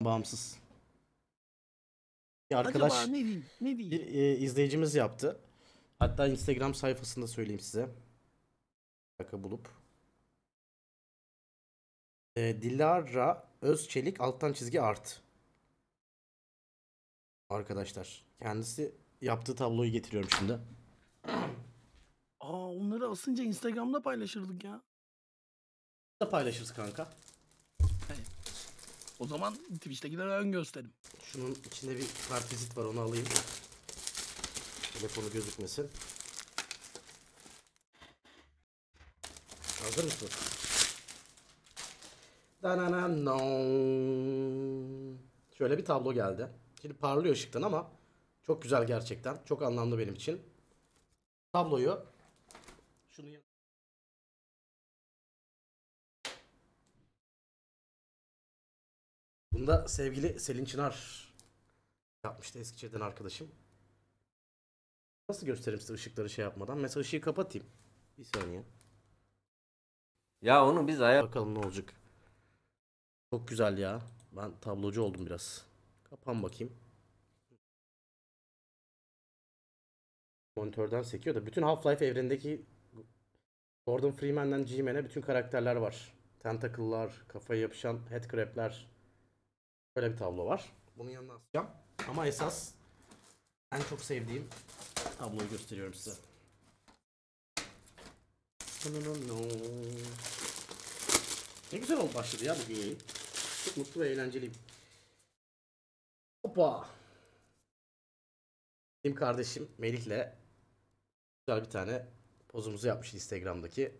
bağımsız. Bir arkadaş Acaba ne diyeyim? Ne diyeyim? bir e, izleyicimiz yaptı. Hatta Instagram sayfasında söyleyeyim size. Bir bulup. E, Dilara Özçelik alttan çizgi art. Arkadaşlar kendisi yaptığı tabloyu getiriyorum şimdi. Aa onları asınca Instagram'da paylaşırdık ya. Da paylaşırız kanka. O zaman Twitch'tekiler ön gösterim. Şunun içinde bir kartvizit var onu alayım. Telefonu gözükmesin. Hazır mısın? Danana no. Şöyle bir tablo geldi. Şimdi parlıyor ışıktan ama çok güzel gerçekten. Çok anlamlı benim için. Tabloyu şunu Bunu da sevgili Selin Çınar yapmıştı Eskişehir'den arkadaşım. Nasıl göstereyim size ışıkları şey yapmadan? Mesela ışığı kapatayım. Bir saniye. Ya onu biz ayak... Bakalım ne olacak. Çok güzel ya. Ben tablocu oldum biraz. Kapan bakayım. Monitörden sekiyor da bütün Half-Life evrendeki Gordon Freeman'den G-Man'e bütün karakterler var. Tentacle'lar, kafaya yapışan headcrab'ler, Böyle bir tablo var. Bunun yanına asacağım. Ama esas en çok sevdiğim tabloyu gösteriyorum size. Ne güzel oldu başladı ya bugün yayın. Çok mutlu ve eğlenceliyim. Hoppa. Benim kardeşim Melikle güzel bir tane pozumuzu yapmış Instagram'daki.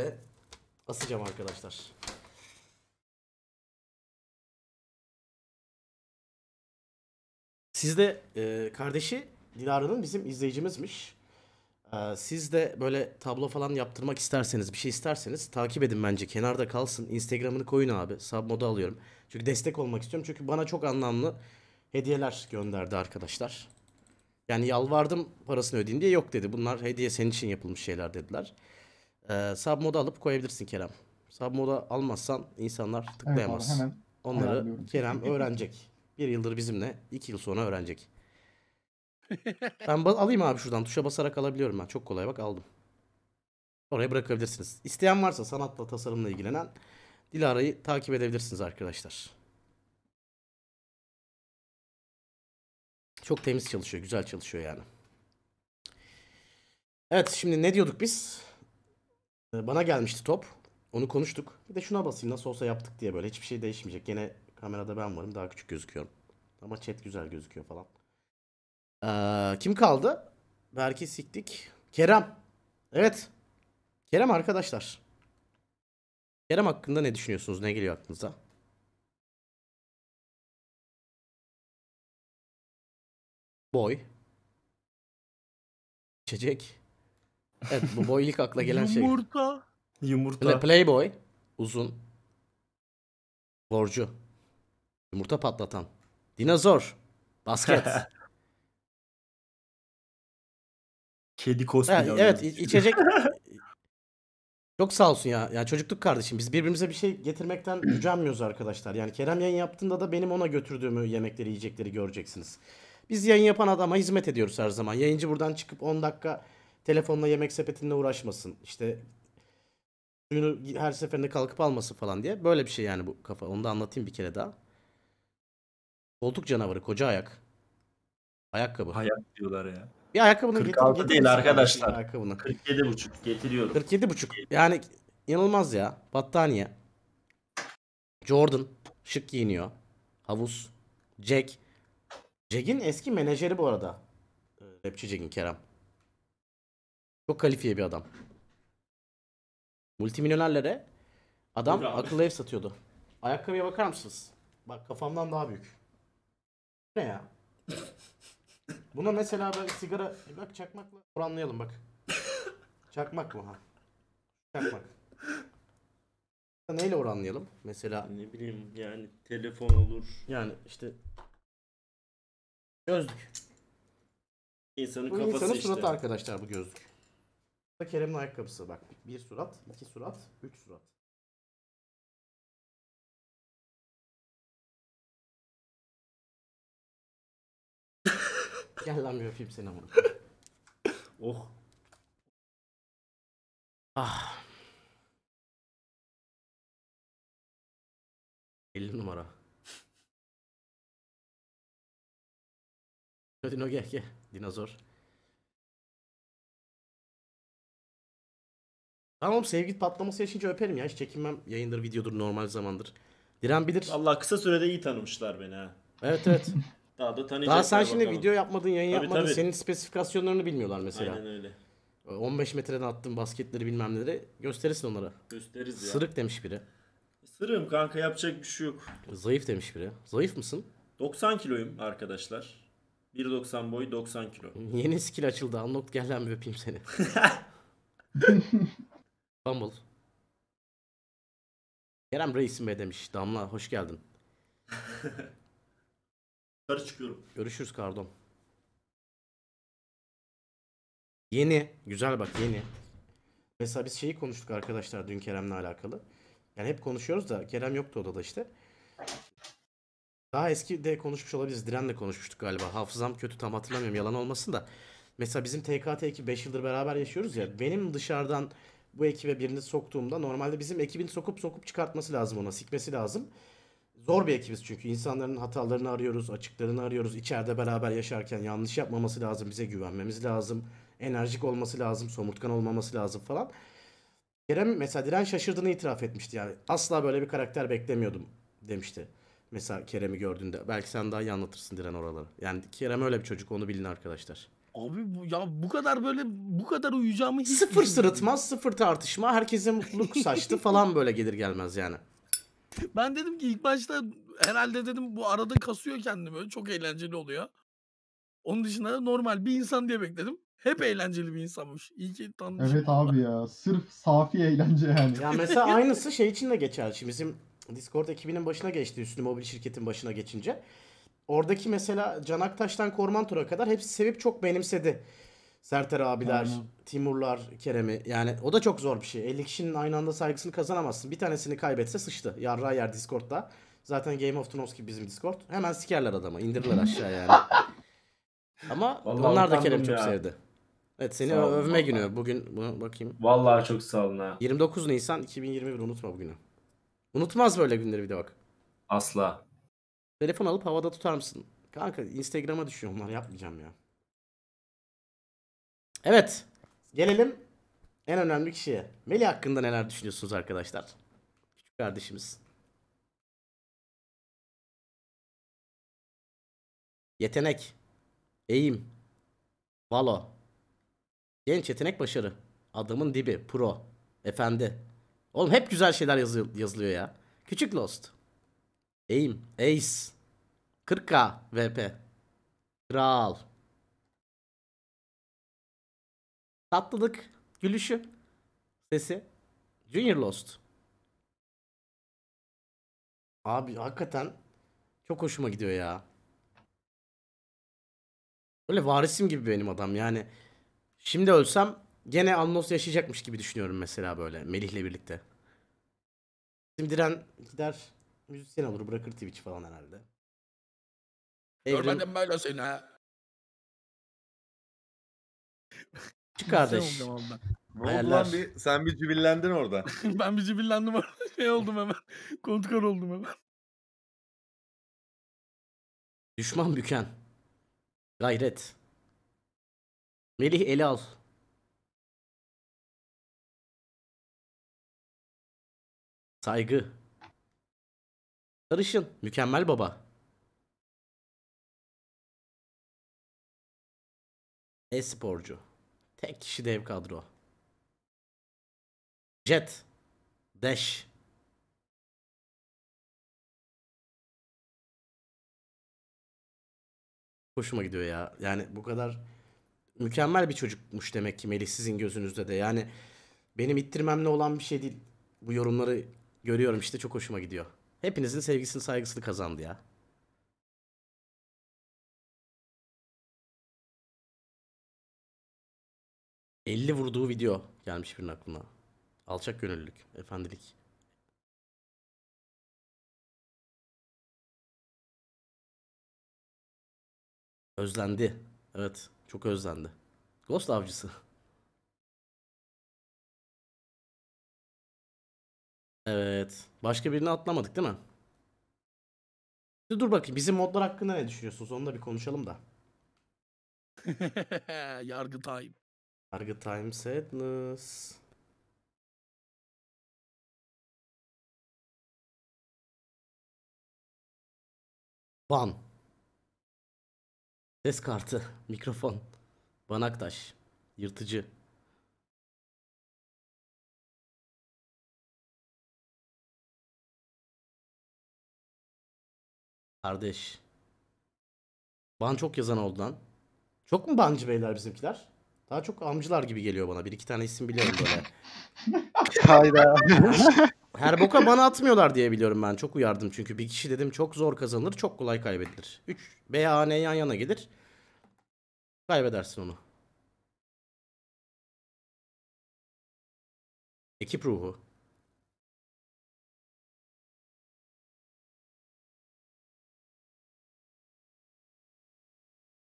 Ve asacağım arkadaşlar. Siz de e, kardeşi Dilara'nın bizim izleyicimizmiş. E, siz de böyle tablo falan yaptırmak isterseniz, bir şey isterseniz takip edin bence. Kenarda kalsın. Instagram'ını koyun abi. Submoda alıyorum. Çünkü destek olmak istiyorum. Çünkü bana çok anlamlı hediyeler gönderdi arkadaşlar. Yani yalvardım parasını ödeyeyim diye yok dedi. Bunlar hediye senin için yapılmış şeyler dediler. Ee, submoda alıp koyabilirsin Kerem. Submoda almazsan insanlar tıklayamaz. Evet, abi, hemen, Onları Kerem öğrenecek. Bir yıldır bizimle. iki yıl sonra öğrenecek. ben alayım abi şuradan. Tuşa basarak alabiliyorum ben. Çok kolay bak aldım. Oraya bırakabilirsiniz. İsteyen varsa sanatla tasarımla ilgilenen Dilara'yı takip edebilirsiniz arkadaşlar. Çok temiz çalışıyor. Güzel çalışıyor yani. Evet şimdi ne diyorduk biz? Ee, bana gelmişti top. Onu konuştuk. Bir de şuna basayım nasıl olsa yaptık diye böyle hiçbir şey değişmeyecek. Gene Kamerada ben varım daha küçük gözüküyorum. Ama chat güzel gözüküyor falan. Ee, kim kaldı? Berk'i siktik. Kerem. Evet. Kerem arkadaşlar. Kerem hakkında ne düşünüyorsunuz? Ne geliyor aklınıza? Boy. İçecek. Evet bu boy ilk akla gelen şey. Yumurta. Yumurta. playboy. Uzun. Borcu. Yumurta patlatan. Dinozor. Basket. Kedi cosplay. evet içecek. Çok sağ olsun ya. Yani çocukluk kardeşim. Biz birbirimize bir şey getirmekten gücenmiyoruz arkadaşlar. Yani Kerem yayın yaptığında da benim ona götürdüğümü yemekleri, yiyecekleri göreceksiniz. Biz yayın yapan adama hizmet ediyoruz her zaman. Yayıncı buradan çıkıp 10 dakika telefonla yemek sepetinle uğraşmasın. İşte suyunu her seferinde kalkıp alması falan diye. Böyle bir şey yani bu kafa. Onu da anlatayım bir kere daha. Koltuk canavarı koca ayak. Ayakkabı. Ayak diyorlar ya. Bir ayakkabını 46 getir, değil arkadaşlar. Ayakkabını. 47 buçuk getiriyorum. 47 buçuk. Yani inanılmaz ya. Battaniye. Jordan. Şık giyiniyor. Havuz. Jack. Jack'in eski menajeri bu arada. Ee, rapçi Jack'in Kerem. Çok kalifiye bir adam. Multimilyonerlere adam akıllı ev satıyordu. Ayakkabıya bakar mısınız? Bak kafamdan daha büyük ya? Buna mesela böyle sigara e bak çakmakla oranlayalım bak. Çakmak mı ha? Çakmak. Neyle oranlayalım? Mesela Ne bileyim yani telefon olur. yani işte gözlük. İnsanın Bu kafası insanın işte. suratı arkadaşlar bu gözlük. Bu da Kerem'in ayakkabısı bak. Bir surat, iki surat, üç surat. Gel lan bir öpeyim seni ama. oh. Ah. 50 numara. Dino gel gel. Dinozor. Tamam sevgi patlaması yaşayınca öperim ya. Hiç çekinmem. Yayındır, videodur, normal zamandır. Diren bilir. Allah kısa sürede iyi tanımışlar beni ha. Evet evet. Daha da tanıyacaklar Daha sen şimdi video yapmadın, yayın Tabii, yapmadın. tabii. Senin spesifikasyonlarını bilmiyorlar mesela. Aynen öyle. 15 metreden attığın basketleri bilmem neleri gösterirsin onlara. Gösteririz ya. Sırık demiş biri. Sırım kanka yapacak bir şey yok. Zayıf demiş biri. Zayıf mısın? 90 kiloyum arkadaşlar. 1.90 boy 90 kilo. Yeni skill açıldı. Unlock gel lan bir öpeyim seni. Bumble. Kerem Reis'im be demiş. Damla hoş geldin. Yukarı çıkıyorum. Görüşürüz kardon. Yeni. Güzel bak yeni. Mesela biz şeyi konuştuk arkadaşlar dün Kerem'le alakalı. Yani hep konuşuyoruz da Kerem yoktu odada işte. Daha eski de konuşmuş olabiliriz. Diren'le konuşmuştuk galiba. Hafızam kötü tam hatırlamıyorum. Yalan olmasın da. Mesela bizim TKT ekibi 5 yıldır beraber yaşıyoruz ya. Benim dışarıdan bu ekibe birini soktuğumda normalde bizim ekibin sokup sokup çıkartması lazım ona. Sikmesi lazım. Zor bir ekibiz çünkü. insanların hatalarını arıyoruz, açıklarını arıyoruz. İçeride beraber yaşarken yanlış yapmaması lazım, bize güvenmemiz lazım. Enerjik olması lazım, somurtkan olmaması lazım falan. Kerem mesela Diren şaşırdığını itiraf etmişti yani. Asla böyle bir karakter beklemiyordum demişti. Mesela Kerem'i gördüğünde. Belki sen daha iyi anlatırsın Diren oraları. Yani Kerem öyle bir çocuk onu bilin arkadaşlar. Abi bu, ya bu kadar böyle bu kadar uyuyacağımı hiç Sıfır sırıtmaz, sıfır tartışma, herkese mutluluk saçtı falan böyle gelir gelmez yani. ben dedim ki ilk başta herhalde dedim bu arada kasıyor kendimi çok eğlenceli oluyor. Onun dışında normal bir insan diye bekledim. Hep eğlenceli bir insanmış. İyi ki tanımışım. Evet abi ya. Sırf safi eğlence yani. Ya mesela aynısı şey için de geçerli. Şimdi bizim Discord ekibinin başına geçti. Üstü mobil şirketin başına geçince. Oradaki mesela Canaktaş'tan Aktaş'tan Korman Tur'a kadar hepsi sevip çok benimsedi. Serter abiler, Aynen. Timurlar, Kerem'i. Yani o da çok zor bir şey. 50 kişinin aynı anda saygısını kazanamazsın. Bir tanesini kaybetse sıçtı. Yarra yer Discord'da. Zaten Game of Thrones gibi bizim Discord. Hemen sikerler adamı. indirler aşağı yani. Ama Vallahi onlar da Kerem çok sevdi. Evet seni sağ övme vallahi. günü. Bugün bunu bakayım. Vallahi çok sağ olun ha. 29 Nisan 2021 unutma bugünü. Unutmaz böyle günleri bir de bak. Asla. Telefon alıp havada tutar mısın? Kanka Instagram'a düşüyor onlar yapmayacağım ya. Evet. Gelelim en önemli kişiye. Meli hakkında neler düşünüyorsunuz arkadaşlar? Küçük kardeşimiz. Yetenek. Eğim. Valo. Genç yetenek başarı. Adamın dibi. Pro. Efendi. Oğlum hep güzel şeyler yazı yazılıyor ya. Küçük Lost. Aim. Ace. 40k VP. Kral. tatlılık, gülüşü, sesi. Junior Lost. Abi hakikaten çok hoşuma gidiyor ya. Öyle varisim gibi benim adam yani. Şimdi ölsem gene Alnos yaşayacakmış gibi düşünüyorum mesela böyle Melih'le birlikte. Simdiren gider müzisyen olur bırakır Twitch falan herhalde. Görmedim böyle seni ha. Çık kardeş. ne oldu lan bir, sen bir cibillendin orada. ben bir cibillendim orada. Şey oldum hemen. Kontkar oldum hemen. Düşman büken. Gayret. Melih eli al. Saygı. Sarışın. Mükemmel baba. E-sporcu. Tek kişi dev kadro. Jet. Dash. Hoşuma gidiyor ya. Yani bu kadar mükemmel bir çocukmuş demek ki Melih sizin gözünüzde de. Yani benim ittirmemle olan bir şey değil. Bu yorumları görüyorum işte çok hoşuma gidiyor. Hepinizin sevgisini saygısını kazandı ya. 50 vurduğu video gelmiş birinin aklına. Alçak gönüllülük, efendilik. Özlendi. Evet, çok özlendi. Ghost avcısı. Evet. Başka birini atlamadık değil mi? Dur bakayım bizim modlar hakkında ne düşünüyorsunuz? Onu da bir konuşalım da. Yargı time. Target time sadness. Ban. Ses kartı, mikrofon, banaktaş, yırtıcı. Kardeş. Ban çok yazan oldu lan. Çok mu bancı beyler bizimkiler? Daha çok amcılar gibi geliyor bana. Bir iki tane isim biliyorum böyle. Hayda. Her boka bana atmıyorlar diye biliyorum ben. Çok uyardım çünkü bir kişi dedim çok zor kazanılır, çok kolay kaybedilir. 3 B A N yan yana gelir. Kaybedersin onu. Ekip ruhu.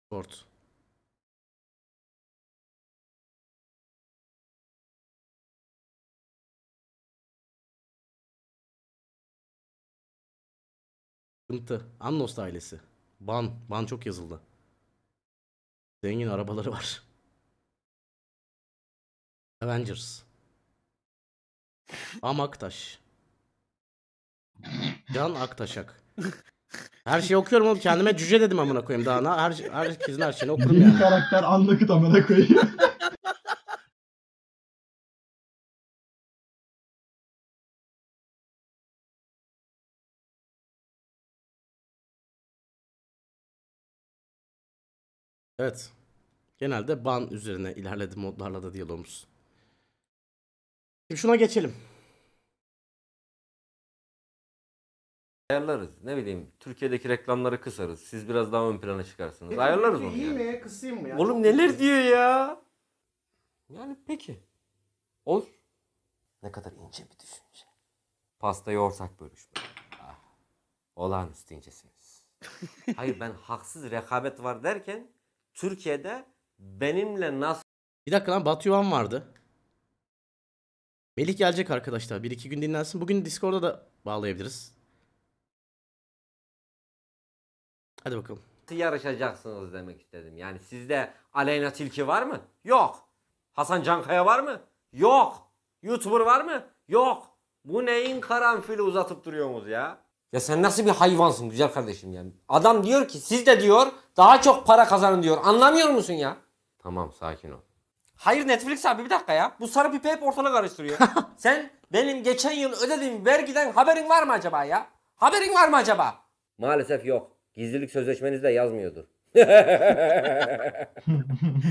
Sport. Sıkıntı. Annost ailesi. Ban. Ban çok yazıldı. Zengin arabaları var. Avengers. Am Aktaş. Can Aktaşak. Her şeyi okuyorum oğlum. Kendime cüce dedim amına koyayım daha. Her, herkesin her şeyini okurum yani. Bir karakter anlıkıt amına koyayım. Evet. Genelde ban üzerine ilerledi modlarla da diyalogumuz. Şimdi şuna geçelim. Ayarlarız. Ne bileyim Türkiye'deki reklamları kısarız. Siz biraz daha ön plana çıkarsınız. E, peki, Ayarlarız onu İyi yani. mi? Kısayım mı? Yani? Oğlum neler diyor ya? Yani peki. Olur. Ne kadar ince bir düşünce. Pasta ortak bölüşme. Ah, olağanüstü incesiniz. Hayır ben haksız rekabet var derken Türkiye'de benimle nasıl Bir dakika lan Batu Yuvan vardı. Melih gelecek arkadaşlar. Bir iki gün dinlensin. Bugün Discord'a da bağlayabiliriz. Hadi bakalım. yarışacaksınız demek istedim. Yani sizde Aleyna Tilki var mı? Yok. Hasan Cankaya var mı? Yok. YouTuber var mı? Yok. Bu neyin karanfili uzatıp duruyorsunuz ya? Ya sen nasıl bir hayvansın güzel kardeşim yani. Adam diyor ki siz de diyor daha çok para kazanın diyor. Anlamıyor musun ya? Tamam sakin ol. Hayır Netflix abi bir dakika ya. Bu sarı pipi hep ortana karıştırıyor. sen benim geçen yıl ödediğim vergiden haberin var mı acaba ya? Haberin var mı acaba? Maalesef yok. Gizlilik sözleşmenizde yazmıyordur.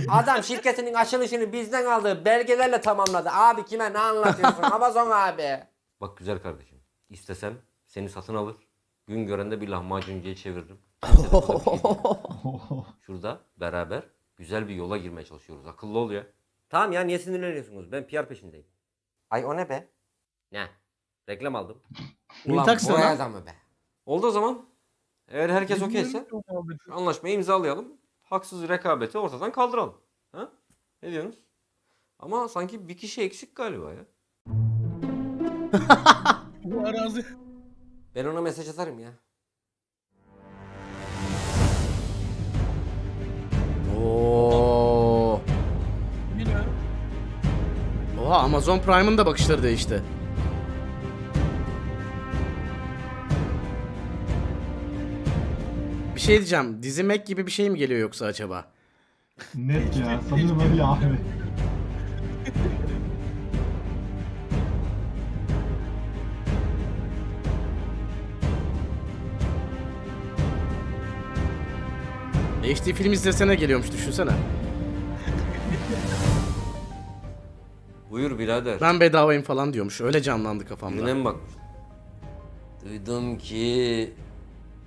Adam şirketinin açılışını bizden aldığı belgelerle tamamladı. Abi kime ne anlatıyorsun? Amazon abi. Bak güzel kardeşim. İstesem seni satın alır. Gün görende bir lahmacuncuya çevirdim. Şey Şurada beraber güzel bir yola girmeye çalışıyoruz. Akıllı ol ya. Tamam ya niye sinirleniyorsunuz? Ben PR peşindeyim. Ay o ne be? Ne? Reklam aldım. Ulan bu lan. mı be? Oldu o zaman. Eğer herkes okeyse anlaşmayı imzalayalım. Haksız rekabeti ortadan kaldıralım. Ha? Ne diyorsunuz? Ama sanki bir kişi eksik galiba ya. Bu arazi ben ona mesaj atarım ya. Oo. Bilmiyorum. Oha Amazon Prime'ın da bakışları değişti. Bir şey diyeceğim. Dizi Mac gibi bir şey mi geliyor yoksa acaba? Net ya. Sanırım öyle abi. HD film izlesene geliyormuş düşünsene. Buyur birader. Ben bedavayım falan diyormuş. Öyle canlandı kafamda. Birine mi bakmış? Duydum ki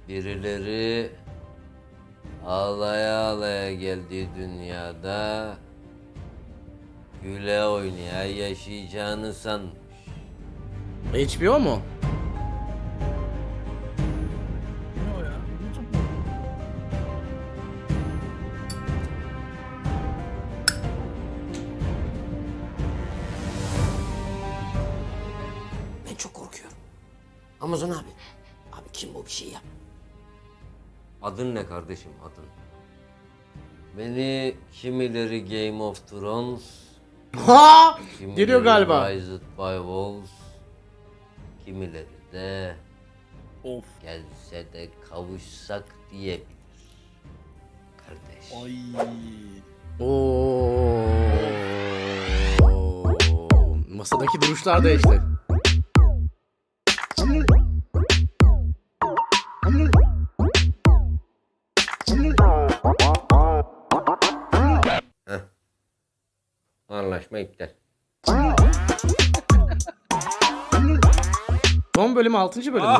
birileri ağlaya ağlaya geldiği dünyada güle oynaya yaşayacağını sanmış. HBO mu? şey Adın ne kardeşim adın? Beni kimileri Game of Thrones... Ha! kimileri Geliyor galiba. Rised by Wolves... Kimileri de... Of. Gelse de kavuşsak diyebilir. Kardeş. Ay. Oo. Masadaki duruşlar değişti. Anlaşma iptal. Son bölüm 6. bölüm mü?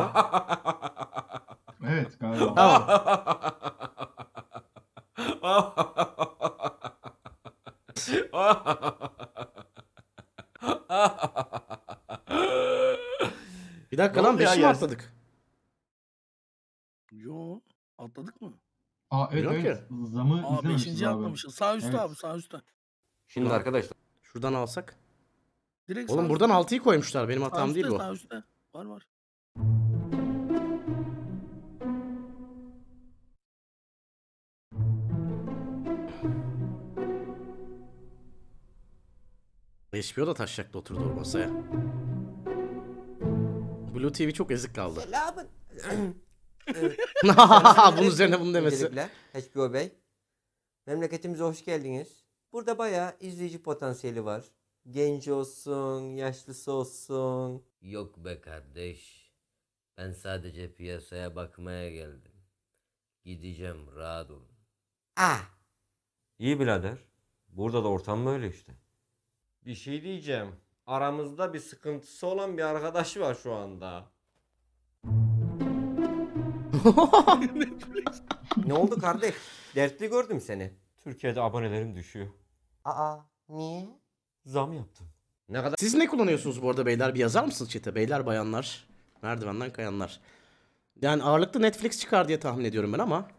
evet galiba. Tamam. Bir dakika lan oldu ya mi atladık? Yo atladık mı? Aa evet Yok evet. Zamı Aa izlememişiz 5. atlamışız. Sağ üstte Evet. abi sağ üstte. Şimdi arkadaşlar Şuradan alsak. Direkt Oğlum sağ buradan altıyı koymuşlar. Benim hatam değil bu. Sağ üstte. Var var. HBO da taşacaklı oturdu o masaya. Blue TV çok ezik kaldı. Selamın. bunun üzerine bunu demesi. Öncelikle HBO Bey. Memleketimize hoş geldiniz. Burada bayağı izleyici potansiyeli var. Genç olsun, yaşlısı olsun. Yok be kardeş. Ben sadece piyasaya bakmaya geldim. Gideceğim rahat olun. Ah! İyi birader. Burada da ortam böyle işte. Bir şey diyeceğim. Aramızda bir sıkıntısı olan bir arkadaş var şu anda. ne oldu kardeş? Dertli gördüm seni. Türkiye'de abonelerim düşüyor. Aa niye? Zam yaptım Ne kadar? Siz ne kullanıyorsunuz bu arada beyler? Bir yazar mısınız çete? Beyler bayanlar. Merdivenden kayanlar. Yani ağırlıklı Netflix çıkar diye tahmin ediyorum ben ama.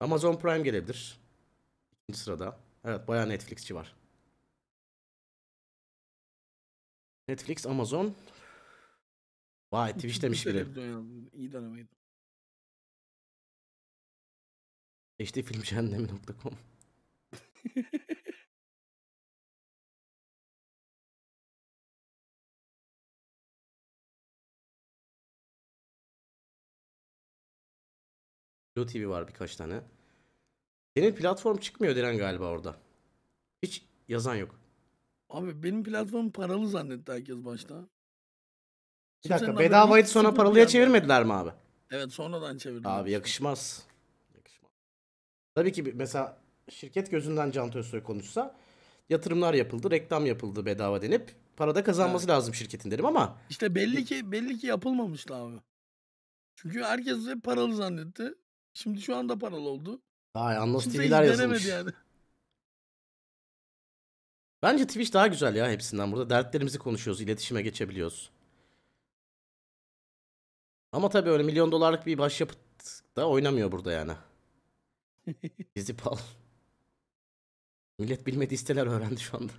Amazon Prime gelebilir. İkinci sırada. Evet bayağı Netflixçi var. Netflix, Amazon. Vay Twitch demiş biri. İyi denemeydi. İşte Blue TV var birkaç tane. Senin platform çıkmıyor denen galiba orada. Hiç yazan yok. Abi benim platform paralı zannetti herkes başta. Bir dakika Kimsenin bedavayı sonra paralıya yani. çevirmediler mi abi? Evet sonradan çevirdiler. Abi yakışmaz. Yakışmaz. Tabii ki mesela şirket gözünden Can Tösoy konuşsa yatırımlar yapıldı, reklam yapıldı bedava denip para da kazanması evet. lazım şirketin derim ama işte belli ki belli ki yapılmamıştı abi. Çünkü herkes hep paralı zannetti. Şimdi şu anda paralı oldu. Ay Anlos TV'ler yazılmış. Yani. Bence Twitch daha güzel ya hepsinden. Burada dertlerimizi konuşuyoruz, iletişime geçebiliyoruz. Ama tabii öyle milyon dolarlık bir başyapıt da oynamıyor burada yani. Bizi pal. Millet bilmedi isteler öğrendi şu anda.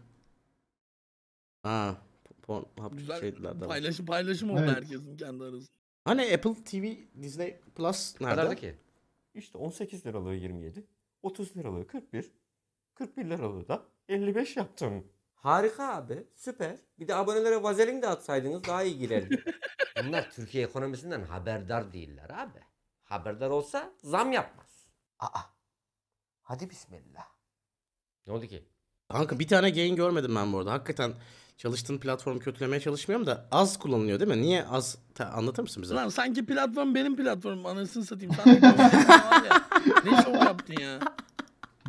Ha, Pornhub şeydiler. Paylaşım, paylaşım oldu evet. herkesin kendi arasında. Hani Apple TV, Disney Plus nerede? Nerede ki? İşte 18 liralığı 27, 30 liralığı 41, 41 liralığı da 55 yaptım. Harika abi. Süper. Bir de abonelere vazelin de atsaydınız daha iyi girerdi. Bunlar Türkiye ekonomisinden haberdar değiller abi. Haberdar olsa zam yapmaz. Aa. Hadi bismillah. Ne oldu ki? Kanka bir tane gain görmedim ben bu arada. Hakikaten çalıştığın platform kötülemeye çalışmıyorum da az kullanılıyor değil mi? Niye az? Ta, anlatır mısın bize? Lan sanki platform benim platformum. Anasını satayım. Sen Ne şov yaptın ya?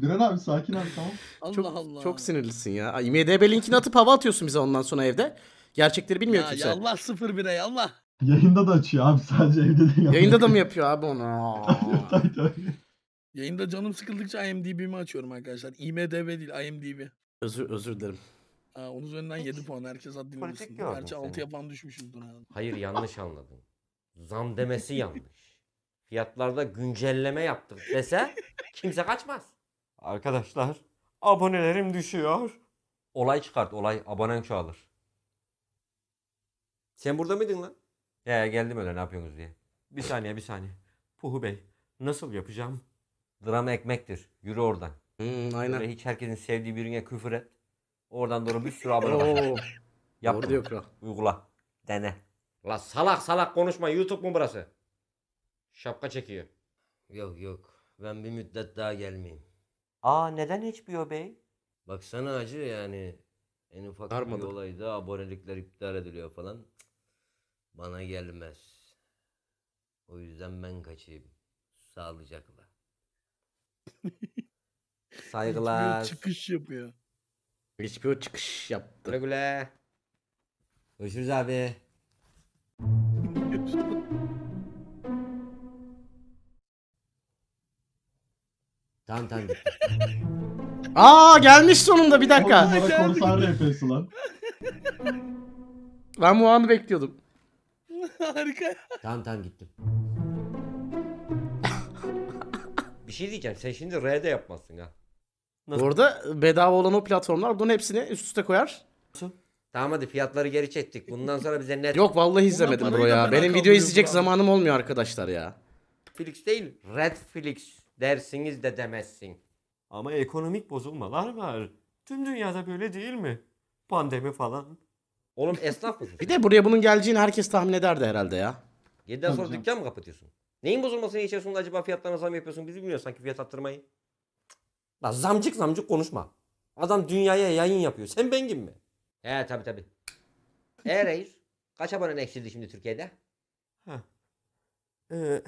Duran abi sakin abi tamam. Allah çok, Allah. Çok sinirlisin ya. IMDB linkini atıp hava atıyorsun bize ondan sonra evde. Gerçekleri bilmiyor ya, kimse. Ya Allah 01'e Allah. Yayında da açıyor abi sadece evde değil. Yayında da mı yapıyor abi onu? Yayında canım sıkıldıkça IMDb'mi açıyorum arkadaşlar. IMDB değil IMDb. Özür, özür dilerim. Aa, onun üzerinden 7 puan. Herkes haddini Politik bilsin. gördüm Gerçi seni. 6 yapan düşmüşüzdür. abi. Hayır yanlış anladın. Zam demesi yanlış. Fiyatlarda güncelleme yaptık dese kimse kaçmaz. Arkadaşlar abonelerim düşüyor. Olay çıkart olay abonen çoğalır. Sen burada mıydın lan? Ya geldim öyle ne yapıyorsunuz diye. Bir saniye bir saniye. Puhu Bey nasıl yapacağım? Drama ekmektir. Yürü oradan. Hmm, aynen. Böyle hiç herkesin sevdiği birine küfür et. Oradan doğru bir sürü abone ol. Yap. Doğru diyor kral. Uygula. Dene. La salak salak konuşma. YouTube mu burası? Şapka çekiyor. Yok yok. Ben bir müddet daha gelmeyeyim. Aa neden HBO Bey? Baksana acı yani. En ufak Darmadı. bir olayda abonelikler iptal ediliyor falan. Bana gelmez. O yüzden ben kaçayım. Sağlıcakla. Saygılar. HBO çıkış yapıyor. HBO çıkış yaptı. Güle güle. Görüşürüz abi. tamam tamam. Aa gelmiş sonunda bir dakika. Onlara konser RP'si lan. Ben bu anı bekliyordum. Harika. Tamam tamam gittim. Bir şey diyeceğim. Sen şimdi R'de yapmazsın ha. Nasıl? Orada bedava olan o platformlar bunun hepsini üst üste koyar. Tamam hadi fiyatları geri çektik. Bundan sonra bize net... Yok vallahi izlemedim bro ya. Benim video izleyecek abi. zamanım olmuyor arkadaşlar ya. Netflix değil, Redflix dersiniz de demezsin. Ama ekonomik bozulmalar var. Tüm dünyada böyle değil mi? Pandemi falan. Oğlum esnaf mısın? Bir de buraya bunun geleceğini herkes tahmin ederdi herhalde ya. 7'den sonra dükkan mı kapatıyorsun? Neyin bozulmasını geçer sonunda acaba fiyatlarına zam yapıyorsun? Biz bilmiyoruz sanki fiyat attırmayı. Lan zamcık zamcık konuşma. Adam dünyaya yayın yapıyor. Sen ben gibi mi? He tabi tabi. E reis kaç abonen eksildi şimdi Türkiye'de? Ha. Ee,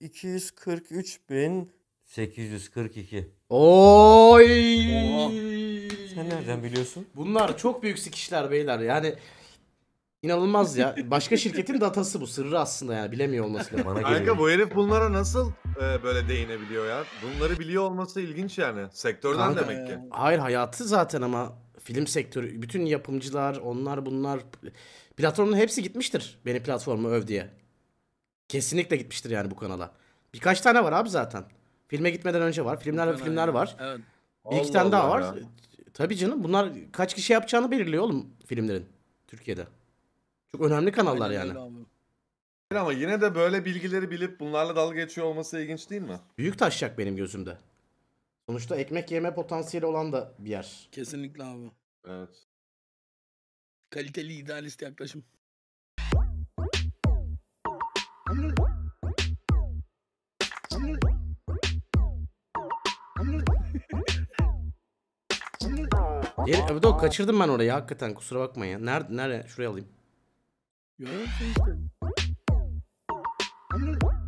243 Oy! Sen nereden biliyorsun? Bunlar çok büyük sikişler beyler. Yani İnanılmaz ya. Başka şirketin datası bu. Sırrı aslında ya, Bilemiyor olması lazım. Bana Kanka bu herif bunlara nasıl e, böyle değinebiliyor ya? Bunları biliyor olması ilginç yani. Sektörden Kanka, demek ki. E, hayır hayatı zaten ama film sektörü. Bütün yapımcılar, onlar bunlar. Platformun hepsi gitmiştir. Beni platformu öv diye. Kesinlikle gitmiştir yani bu kanala. Birkaç tane var abi zaten. Filme gitmeden önce var. Filmler filmler var. Evet. Bir iki Allah tane daha Allah var. Ya. Tabii canım bunlar kaç kişi yapacağını belirliyor oğlum filmlerin Türkiye'de. Çok önemli kanallar Aynen yani. Ama yine de böyle bilgileri bilip bunlarla dalga geçiyor olması ilginç değil mi? Büyük taşacak benim gözümde. Sonuçta ekmek yeme potansiyeli olan da bir yer. Kesinlikle abi. Evet. Kaliteli idealist yaklaşım. evet, o kaçırdım ben orayı hakikaten kusura bakmayın. Nerede, nerede? Şuraya alayım. Yo,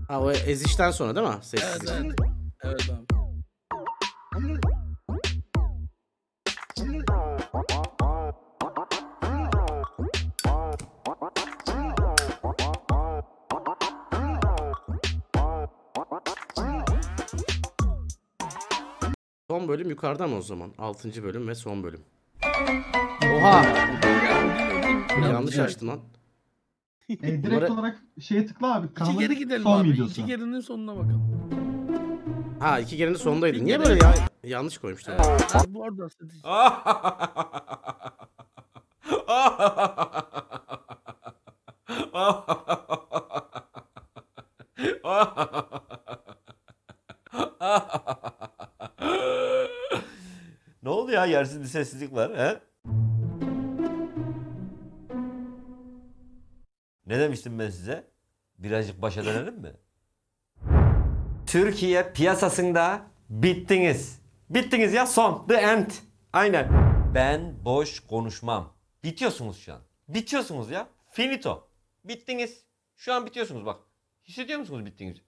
Ha o ezişten sonra değil mi? Sessizlik. Evet, evet. evet abi. Son bölüm yukarıda mı o zaman? altıncı bölüm ve son bölüm. Oha! Yanlış açtım lan. E, direkt Bura- olarak şeye tıkla abi. İki geri gidelim son abi. İki gerinin sonuna bakalım. Ha iki gerinin sonundaydın. Niye böyle ya? Yanlış koymuşlar. Abi bu arada ne oldu ya yersiz bir sessizlik var he? ben size. Birazcık başa dönelim mi? Türkiye piyasasında bittiniz. Bittiniz ya son. The end. Aynen. Ben boş konuşmam. Bitiyorsunuz şu an. Bitiyorsunuz ya. Finito. Bittiniz. Şu an bitiyorsunuz bak. Hissediyor musunuz bittiniz?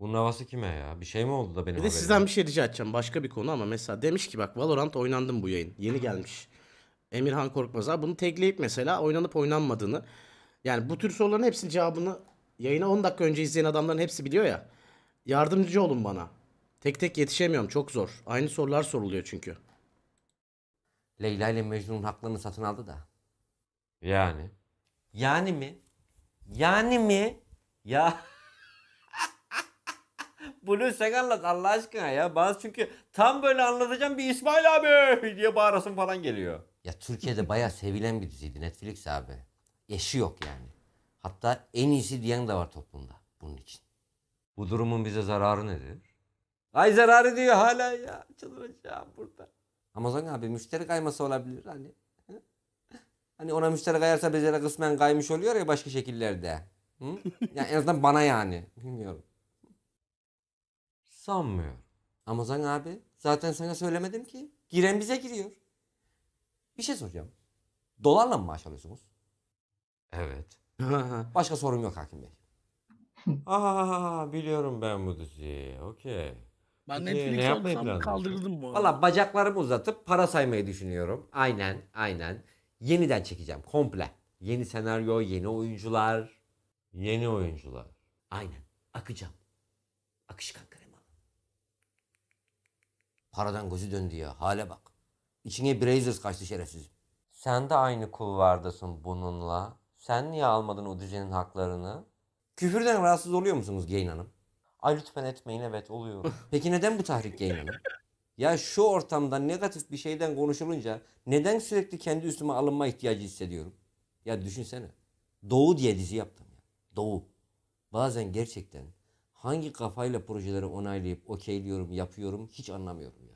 Bunun havası kime ya? Bir şey mi oldu da benim Bir de haberim? sizden bir şey rica edeceğim. Başka bir konu ama mesela demiş ki bak Valorant oynandım bu yayın. Yeni gelmiş. Emirhan Korkmaz abi bunu tagleyip mesela oynanıp oynanmadığını yani bu tür soruların hepsinin cevabını yayına 10 dakika önce izleyen adamların hepsi biliyor ya. Yardımcı olun bana. Tek tek yetişemiyorum çok zor. Aynı sorular soruluyor çünkü. Leyla ile Mecnun'un haklarını satın aldı da. Yani. Yani mi? Yani mi? Ya. Bunu sen anlat Allah aşkına ya. Bazı çünkü tam böyle anlatacağım bir İsmail abi diye bağırasın falan geliyor. Ya Türkiye'de bayağı sevilen bir diziydi Netflix abi eşi yok yani. Hatta en iyisi diyen de var toplumda bunun için. Bu durumun bize zararı nedir? Ay zararı diyor hala ya. Çıldıracağım burada. Amazon abi müşteri kayması olabilir hani. Hani ona müşteri kayarsa bizlere kısmen kaymış oluyor ya başka şekillerde. Hı? Yani en azından bana yani. Bilmiyorum. Sanmıyorum. Amazon abi zaten sana söylemedim ki. Giren bize giriyor. Bir şey soracağım. Dolarla mı maaş alıyorsunuz? Evet. Başka sorum yok Hakim Bey. Aa ah, ah, ah, biliyorum ben bu diziyi. Okey. Ben Peki, ne yapmayı olsam planlıyorsun? kaldırırdım bu Valla bacaklarımı uzatıp para saymayı düşünüyorum. Aynen aynen. Yeniden çekeceğim komple. Yeni senaryo, yeni oyuncular. Yeni oyuncular. Aynen akacağım. Akışkan krema. Paradan gözü döndü ya hale bak. İçine Brazers kaçtı şerefsiz. Sen de aynı kulvardasın bununla. Sen niye almadın o düzenin haklarını? Küfürden rahatsız oluyor musunuz Geyin Hanım? Ay lütfen etmeyin evet oluyor. Peki neden bu tahrik Geyin Hanım? Ya şu ortamda negatif bir şeyden konuşulunca neden sürekli kendi üstüme alınma ihtiyacı hissediyorum? Ya düşünsene. Doğu diye dizi yaptım ya. Doğu. Bazen gerçekten hangi kafayla projeleri onaylayıp okeyliyorum, yapıyorum hiç anlamıyorum ya.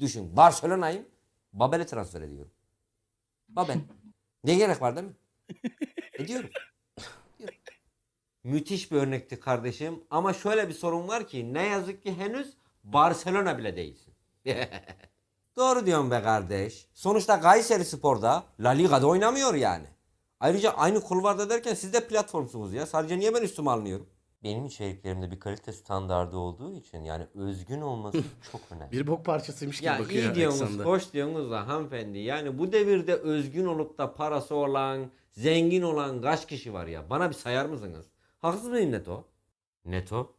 Düşün Barcelona'yım. Babel'e transfer ediyorum. Babel. ne gerek var değil mi? E diyorum. Müthiş bir örnekti kardeşim. Ama şöyle bir sorun var ki ne yazık ki henüz Barcelona bile değilsin. Doğru diyorsun be kardeş. Sonuçta Kayseri Spor'da La Liga'da oynamıyor yani. Ayrıca aynı kulvarda derken siz de platformsunuz ya. Sadece niye ben üstüme alınıyorum? Benim içeriklerimde bir kalite standardı olduğu için yani özgün olması çok önemli. bir bok parçasıymış gibi ya bakıyor İyi diyorsunuz, hoş diyorsunuz da hanımefendi. Yani bu devirde özgün olup da parası olan, Zengin olan kaç kişi var ya? Bana bir sayar mısınız? Haksız mıyım Neto? Neto?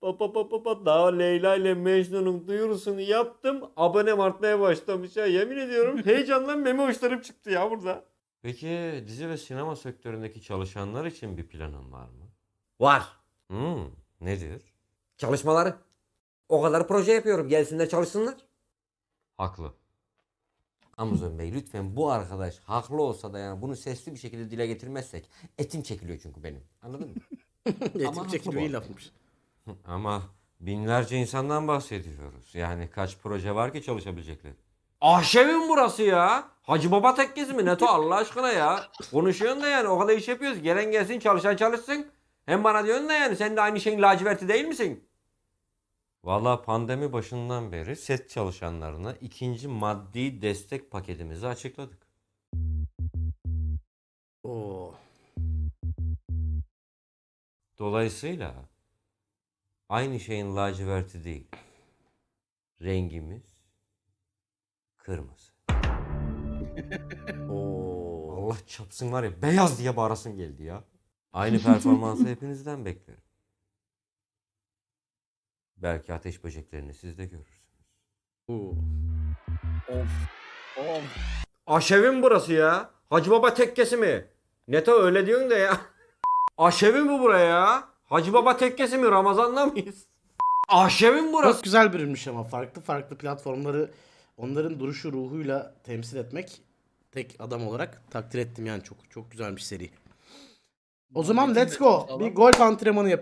Pa pa pa pa pa. daha Leyla ile Mecnun'un duyurusunu yaptım. Abone artmaya başlamış ya. Yemin ediyorum heyecandan meme uçlarım çıktı ya burada. Peki dizi ve sinema sektöründeki çalışanlar için bir planın var mı? Var. Hmm, nedir? Çalışmaları. O kadar proje yapıyorum. Gelsinler çalışsınlar. Haklı. Amazon Bey lütfen bu arkadaş haklı olsa da yani bunu sesli bir şekilde dile getirmezsek etim çekiliyor çünkü benim. Anladın mı? etim çekiliyor iyi lafmış. Ama binlerce insandan bahsediyoruz. Yani kaç proje var ki çalışabilecekler? Ahşevin burası ya. Hacı Baba Tekkesi mi? Neto Allah aşkına ya. Konuşuyorsun da yani o kadar iş yapıyoruz. Gelen gelsin çalışan çalışsın. Hem bana diyorsun da yani sen de aynı şeyin laciverti değil misin? Valla pandemi başından beri set çalışanlarına ikinci maddi destek paketimizi açıkladık. Oo. Dolayısıyla aynı şeyin laciverti değil. Rengimiz kırmızı. Oo. Allah çapsın var ya beyaz diye bağırasım geldi ya. Aynı performansı hepinizden beklerim. Belki ateş böceklerini siz de görürsünüz. Oo. Of. Of. Aşevin burası ya. Hacı Baba tekkesi mi? Neto öyle diyorsun da ya. Aşevin bu buraya. Hacı Baba tekkesi mi? Ramazan'da mıyız? Aşevin burası. Çok güzel bölünmüş ama farklı farklı platformları onların duruşu ruhuyla temsil etmek tek adam olarak takdir ettim yani çok çok güzelmiş seri. O zaman let's go. Bir golf antrenmanı yapıyorum.